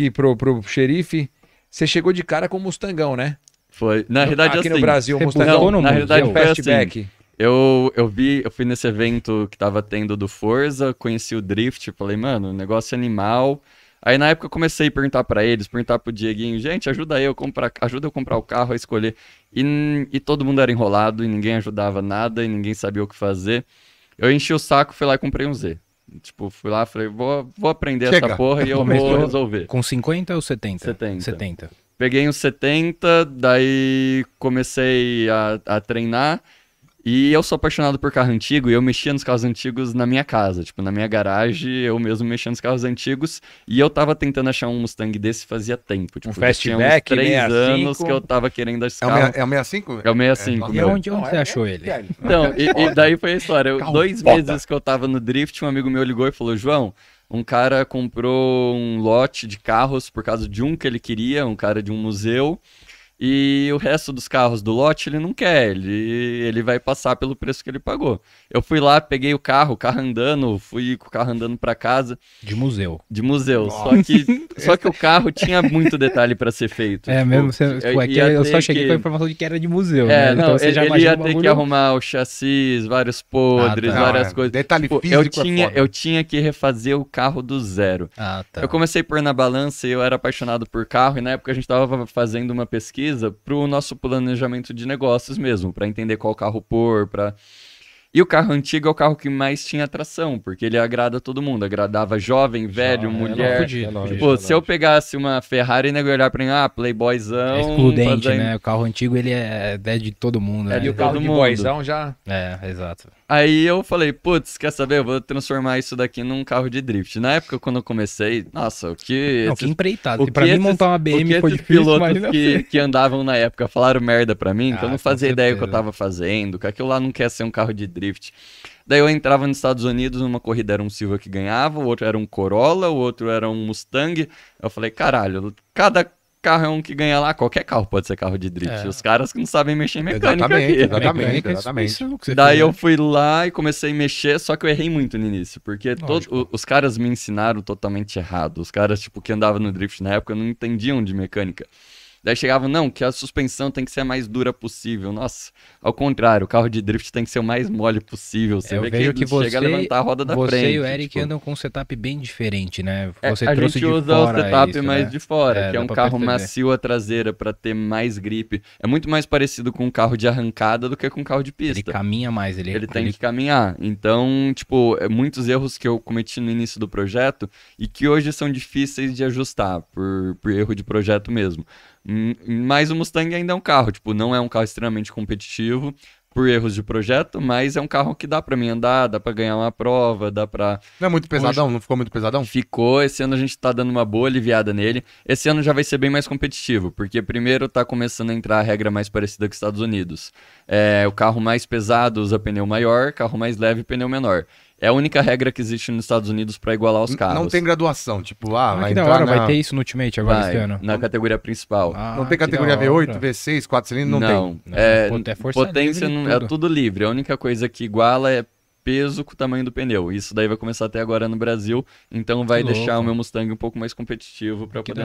aqui pro, pro xerife, você chegou de cara com o Mustangão, né? Foi. Na realidade, aqui assim, no Brasil, o Mustangão. Não, na realidade, foi Assim, eu, eu vi, eu fui nesse evento que tava tendo do Forza, conheci o Drift, falei, mano, negócio animal. Aí na época eu comecei a perguntar para eles, perguntar pro Dieguinho, gente, ajuda eu comprar, ajuda eu comprar o carro, a escolher. E, e todo mundo era enrolado, e ninguém ajudava nada, e ninguém sabia o que fazer. Eu enchi o saco, fui lá e comprei um Z. Tipo, fui lá, falei, vou, vou aprender Chega. essa porra e eu vou resolver. Com 50 ou 70? 70. 70. Peguei uns 70, daí comecei a, a treinar. E eu sou apaixonado por carro antigo e eu mexia nos carros antigos na minha casa, tipo, na minha garagem, eu mesmo mexia nos carros antigos e eu tava tentando achar um Mustang desse fazia tempo, tipo, um fastback, tinha uns 3 anos que eu tava querendo esse carro. É o, meia, é o 65? É o 65. É, e onde, onde você é achou ele? Então, e, e, daí foi a história, eu, dois foda. meses que eu tava no drift, um amigo meu ligou e falou, João, um cara comprou um lote de carros por causa de um que ele queria, um cara de um museu, e o resto dos carros do lote ele não quer, ele, ele vai passar pelo preço que ele pagou. Eu fui lá, peguei o carro, o carro andando, fui com o carro andando para casa. De museu. De museu, Nossa. só que, só que o carro tinha muito detalhe para ser feito. É tipo, mesmo, você, eu, tipo, é eu só cheguei que... com a informação de que era de museu, é, né? Não, então você ele, já ele ia ter que arrumar o chassi vários podres, ah, tá. várias não, é, coisas. Detalhe tipo, físico eu é tinha, é eu tinha que refazer o carro do zero. Ah, tá. Eu comecei por na balança e eu era apaixonado por carro e na época a gente tava fazendo uma pesquisa precisa para o nosso planejamento de negócios mesmo, para entender qual carro pôr, para e o carro antigo é o carro que mais tinha atração, porque ele agrada todo mundo. Agradava jovem, velho, é mulher. É fudido, tipo, é é se eu pegasse uma Ferrari e nego olhar pra mim, ah, playboyzão. É excludente, fazendo... né? O carro antigo, ele é, é de todo mundo, é né? É carro todo mundo. boyzão já. É, exato. Aí eu falei, putz, quer saber? Eu vou transformar isso daqui num carro de drift. Na época, quando eu comecei, nossa, o que. Não, esses... que empreitado. O que pra mim montar uma BM que foi difícil. pilotos que, que, andavam na época falaram merda pra mim, então ah, então eu não fazia ideia do que eu tava fazendo, que aquilo lá não quer ser um carro de drift drift. Daí eu entrava nos Estados Unidos, numa corrida era um Silva que ganhava, o outro era um Corolla, o outro era um Mustang. Eu falei, caralho, cada carro é um que ganha lá, qualquer carro pode ser carro de drift. É. Os caras que não sabem mexer em mecânica exatamente, aqui. Exatamente, é exatamente. Daí eu fui lá e comecei a mexer, só que eu errei muito no início, porque todo, os caras me ensinaram totalmente errado. Os caras, tipo, que andavam no drift na época não entendiam de mecânica. Daí chegava não, que a suspensão tem que ser a mais dura possível. Nossa, ao contrário, o carro de drift tem que ser o mais mole possível. Você Eu vê que, que você, chega a levantar a roda da você frente. Você e o Eric tipo... andam com um setup bem diferente, né? É, você é, a gente usa o setup isso, né? mais né? de fora, é, que é um carro perceber. macio a traseira para ter mais gripe. É muito mais parecido com um carro de arrancada do que com um carro de pista. Ele caminha mais, ele... Ele tem ele... que caminhar. Então, tipo, é, muitos erros que eu cometi no início do projeto e que hoje são difíceis de ajustar por, por erro de projeto mesmo. Hum, mas o Mustang ainda é um carro, tipo, não é um carro extremamente competitivo por erros de projeto, mas é um carro que dá para mim andar, dá para ganhar uma prova, dá para Não é muito pesadão, Hoje... não ficou muito pesadão? Ficou, esse ano a gente tá dando uma boa aliviada nele. Esse ano já vai ser bem mais competitivo, porque primeiro tá começando a entrar a regra mais parecida com os Estados Unidos. É, o carro mais pesado usa pneu maior, carro mais leve pneu menor. É a única regra que existe nos Estados Unidos para igualar os carros. Não tem graduação, tipo, ah, ah vai hora, na... vai ter isso no Ultimate agora vai, esse ano. Na categoria principal. Ah, não tem categoria V8, V6, 4 cilindros, não, não tem. Não, é, é potência, não, tudo. é tudo livre. A única coisa que iguala é peso com o tamanho do pneu. Isso daí vai começar até agora no Brasil, então vai que deixar louco. o meu Mustang um pouco mais competitivo para poder